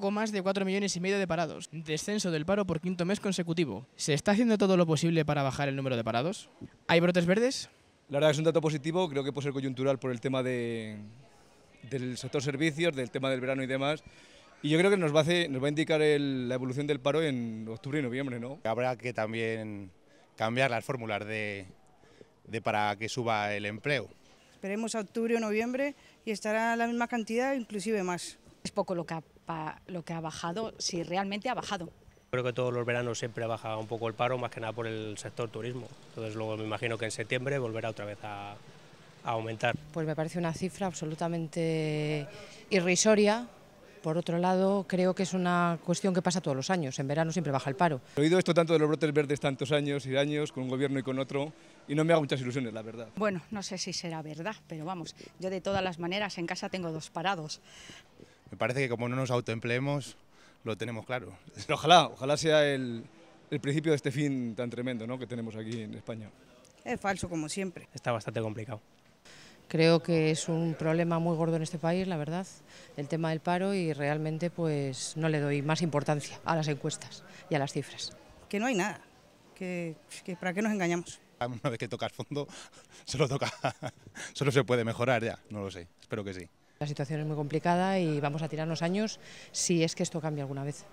poco más de 4 millones y medio de parados, descenso del paro por quinto mes consecutivo. ¿Se está haciendo todo lo posible para bajar el número de parados? ¿Hay brotes verdes? La verdad es un dato positivo, creo que puede ser coyuntural por el tema de, del sector servicios, del tema del verano y demás. Y yo creo que nos va a, nos va a indicar la evolución del paro en octubre y noviembre, ¿no? Habrá que también cambiar las fórmulas de, para que suba el empleo. Esperemos a octubre o noviembre y estará la misma cantidad, inclusive más. Es poco lo que para lo que ha bajado, si realmente ha bajado. Creo que todos los veranos siempre baja un poco el paro, más que nada por el sector turismo. Entonces luego me imagino que en septiembre volverá otra vez a, aumentar. Pues me parece una cifra absolutamente irrisoria. Por otro lado, creo que es una cuestión que pasa todos los años. En verano siempre baja el paro. He oído esto tanto de los brotes verdes tantos años y años, con un gobierno y con otro, y no me hago muchas ilusiones, la verdad. Bueno, no sé si será verdad, pero vamos, yo de todas las maneras en casa tengo dos parados me parece que como no nos autoempleemos, lo tenemos claro. Ojalá, ojalá sea el, el principio de este fin tan tremendo ¿no? que tenemos aquí en España. Es falso, como siempre. Está bastante complicado. Creo que es un problema muy gordo en este país, la verdad, el tema del paro y realmente pues no le doy más importancia a las encuestas y a las cifras. Que no hay nada, que, ¿para qué nos engañamos? Ah, una vez que tocas fondo, solo, toca, solo se puede mejorar ya, no lo sé, espero que sí. La situación es muy complicada y vamos a tirarnos años si es que esto cambia alguna vez.